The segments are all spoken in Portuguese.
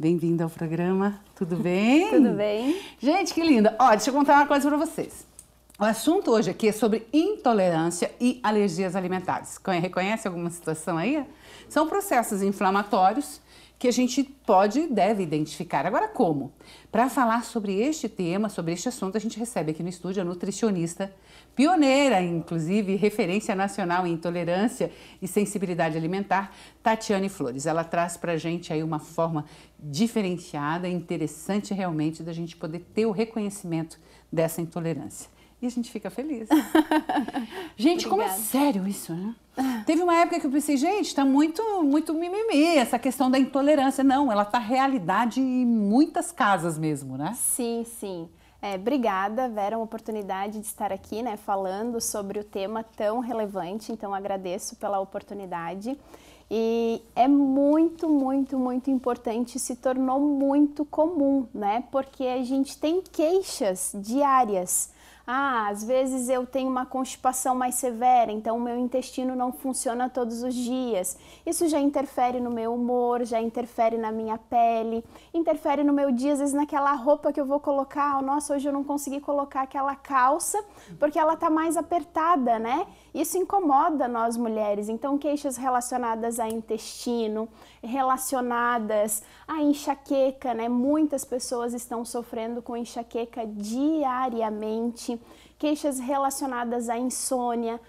Bem-vinda ao programa, tudo bem? tudo bem. Gente, que linda. Ó, deixa eu contar uma coisa para vocês. O assunto hoje aqui é sobre intolerância e alergias alimentares. Reconhece alguma situação aí? São processos inflamatórios que a gente pode e deve identificar. Agora, como? Para falar sobre este tema, sobre este assunto, a gente recebe aqui no estúdio a nutricionista, pioneira, inclusive, referência nacional em intolerância e sensibilidade alimentar, Tatiane Flores. Ela traz para a gente aí uma forma diferenciada, interessante realmente, da gente poder ter o reconhecimento dessa intolerância. E a gente fica feliz. gente, Obrigada. como é sério isso, né? Teve uma época que eu pensei, gente, está muito, muito mimimi essa questão da intolerância. Não, ela está realidade em muitas casas mesmo, né? Sim, sim. É, obrigada, Vera, uma oportunidade de estar aqui, né, falando sobre o tema tão relevante. Então, agradeço pela oportunidade. E é muito, muito, muito importante, se tornou muito comum, né? Porque a gente tem queixas diárias ah, às vezes eu tenho uma constipação mais severa, então o meu intestino não funciona todos os dias. Isso já interfere no meu humor, já interfere na minha pele, interfere no meu dia, às vezes naquela roupa que eu vou colocar. Oh, nossa, hoje eu não consegui colocar aquela calça porque ela tá mais apertada, né? Isso incomoda nós mulheres. Então, queixas relacionadas a intestino, relacionadas a enxaqueca, né? Muitas pessoas estão sofrendo com enxaqueca diariamente queixas relacionadas à insônia,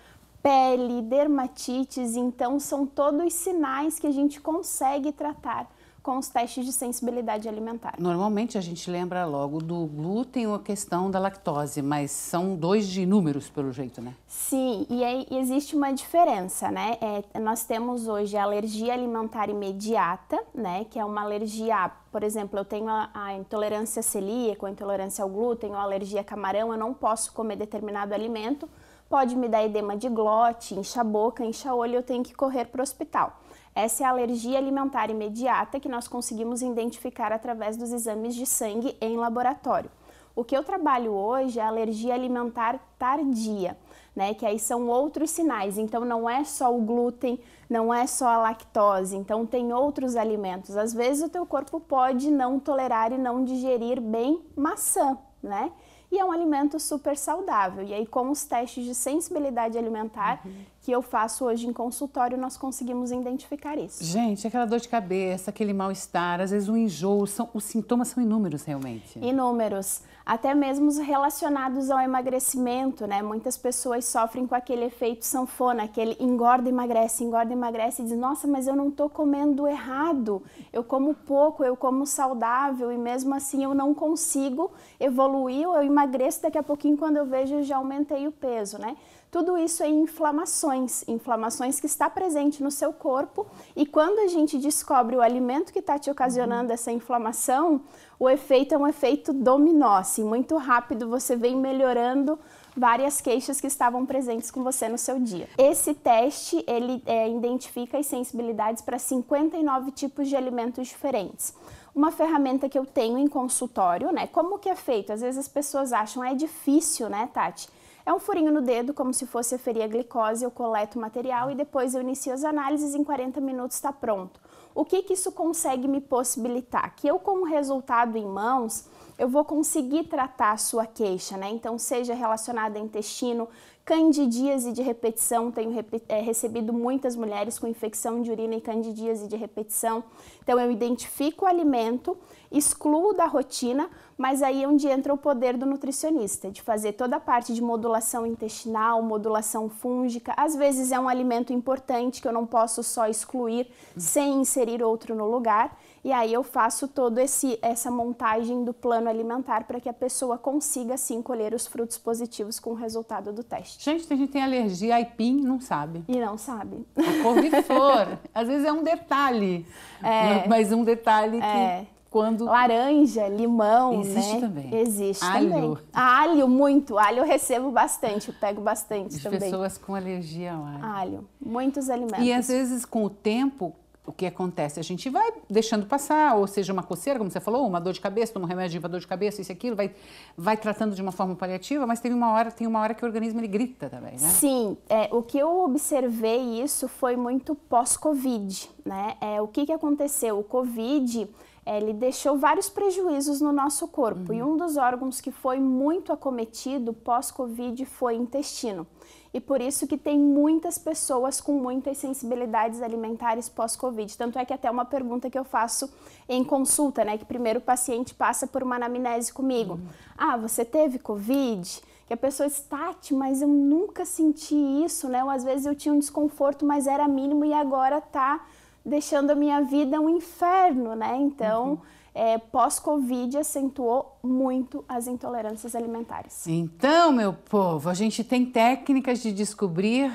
pele, dermatites, então são todos sinais que a gente consegue tratar com os testes de sensibilidade alimentar. Normalmente a gente lembra logo do glúten ou a questão da lactose, mas são dois de números pelo jeito, né? Sim, e aí existe uma diferença, né? É, nós temos hoje a alergia alimentar imediata, né? Que é uma alergia, por exemplo, eu tenho a, a intolerância celíaca, a intolerância ao glúten, ou alergia a camarão, eu não posso comer determinado alimento, pode me dar edema de glote, incha boca, incha olho, eu tenho que correr para o hospital. Essa é a alergia alimentar imediata que nós conseguimos identificar através dos exames de sangue em laboratório. O que eu trabalho hoje é alergia alimentar tardia, né? Que aí são outros sinais. Então não é só o glúten, não é só a lactose, então tem outros alimentos. Às vezes o teu corpo pode não tolerar e não digerir bem maçã, né? E é um alimento super saudável. E aí com os testes de sensibilidade alimentar, uhum que eu faço hoje em consultório, nós conseguimos identificar isso. Gente, aquela dor de cabeça, aquele mal-estar, às vezes o um enjoo, são, os sintomas são inúmeros realmente. Inúmeros. Até mesmo os relacionados ao emagrecimento, né? Muitas pessoas sofrem com aquele efeito sanfona, aquele engorda, emagrece, engorda, emagrece, e diz, nossa, mas eu não tô comendo errado, eu como pouco, eu como saudável, e mesmo assim eu não consigo evoluir, eu emagreço daqui a pouquinho quando eu vejo eu já aumentei o peso, né? Tudo isso é inflamações inflamações, inflamações que está presente no seu corpo e quando a gente descobre o alimento que está te ocasionando essa inflamação, o efeito é um efeito dominó, assim, muito rápido você vem melhorando várias queixas que estavam presentes com você no seu dia. Esse teste ele é, identifica as sensibilidades para 59 tipos de alimentos diferentes. Uma ferramenta que eu tenho em consultório, né? Como que é feito? Às vezes as pessoas acham ah, é difícil, né, Tati? É um furinho no dedo, como se fosse aferir a glicose, eu coleto o material e depois eu inicio as análises em 40 minutos está pronto. O que, que isso consegue me possibilitar? Que eu, com o resultado em mãos, eu vou conseguir tratar a sua queixa, né? Então, seja relacionada a intestino, candidíase de repetição, tenho rep é, recebido muitas mulheres com infecção de urina e candidíase de repetição. Então eu identifico o alimento, excluo da rotina, mas aí é onde entra o poder do nutricionista, de fazer toda a parte de modulação intestinal, modulação fúngica. Às vezes é um alimento importante que eu não posso só excluir hum. sem inserir outro no lugar. E aí eu faço todo esse essa montagem do plano alimentar para que a pessoa consiga sim colher os frutos positivos com o resultado do teste. Gente, tem gente tem alergia a aipim não sabe. E não sabe. A cor de flor. Às vezes é um detalhe. É. Mas um detalhe é. que quando... Laranja, limão, né? Existe né? também. Existe alho. também. Alho, muito. Alho eu recebo bastante, eu pego bastante também. pessoas com alergia ao alho. Alho, muitos alimentos. E às vezes com o tempo, o que acontece? A gente vai deixando passar, ou seja, uma coceira, como você falou, uma dor de cabeça, toma um remédio para dor de cabeça, isso e aquilo, vai, vai tratando de uma forma paliativa, mas tem uma hora, tem uma hora que o organismo ele grita também, né? Sim, é, o que eu observei isso foi muito pós-Covid, né? É, o que, que aconteceu? O Covid é, ele deixou vários prejuízos no nosso corpo. Uhum. E um dos órgãos que foi muito acometido pós-Covid foi intestino. E por isso que tem muitas pessoas com muitas sensibilidades alimentares pós-Covid. Tanto é que até uma pergunta que eu faço em consulta, né? Que primeiro o paciente passa por uma anamnese comigo. Uhum. Ah, você teve Covid? que a pessoa está, mas eu nunca senti isso, né? Ou às vezes eu tinha um desconforto, mas era mínimo e agora tá deixando a minha vida um inferno, né? Então, uhum. é, pós-Covid acentuou muito as intolerâncias alimentares. Então, meu povo, a gente tem técnicas de descobrir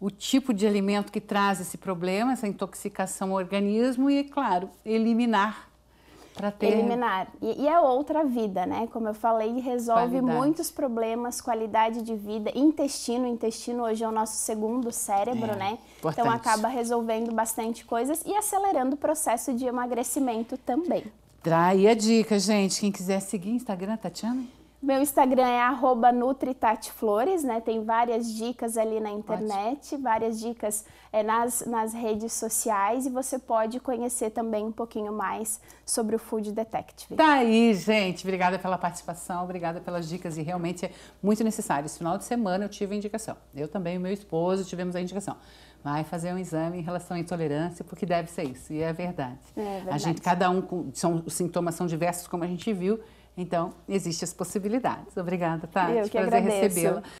o tipo de alimento que traz esse problema, essa intoxicação ao organismo e, claro, eliminar ter... eliminar. E, e, é outra vida, né? Como eu falei, resolve qualidade. muitos problemas, qualidade de vida, intestino. O intestino hoje é o nosso segundo cérebro, é, né? Então, importante. Então acaba resolvendo bastante coisas e acelerando o processo de emagrecimento também. Traia tá a dica, gente. Quem quiser seguir Instagram, Tatiana? Meu Instagram é nutritatflores, né? Tem várias dicas ali na internet, Ótimo. várias dicas é, nas, nas redes sociais e você pode conhecer também um pouquinho mais sobre o Food Detective. Tá aí, gente. Obrigada pela participação, obrigada pelas dicas e realmente é muito necessário. Esse final de semana eu tive a indicação. Eu também e meu esposo tivemos a indicação vai fazer um exame em relação à intolerância, porque deve ser isso, e é verdade. É verdade. A gente, cada um, são, os sintomas são diversos, como a gente viu, então, existem as possibilidades. Obrigada, Tati. Eu que Prazer recebê-la.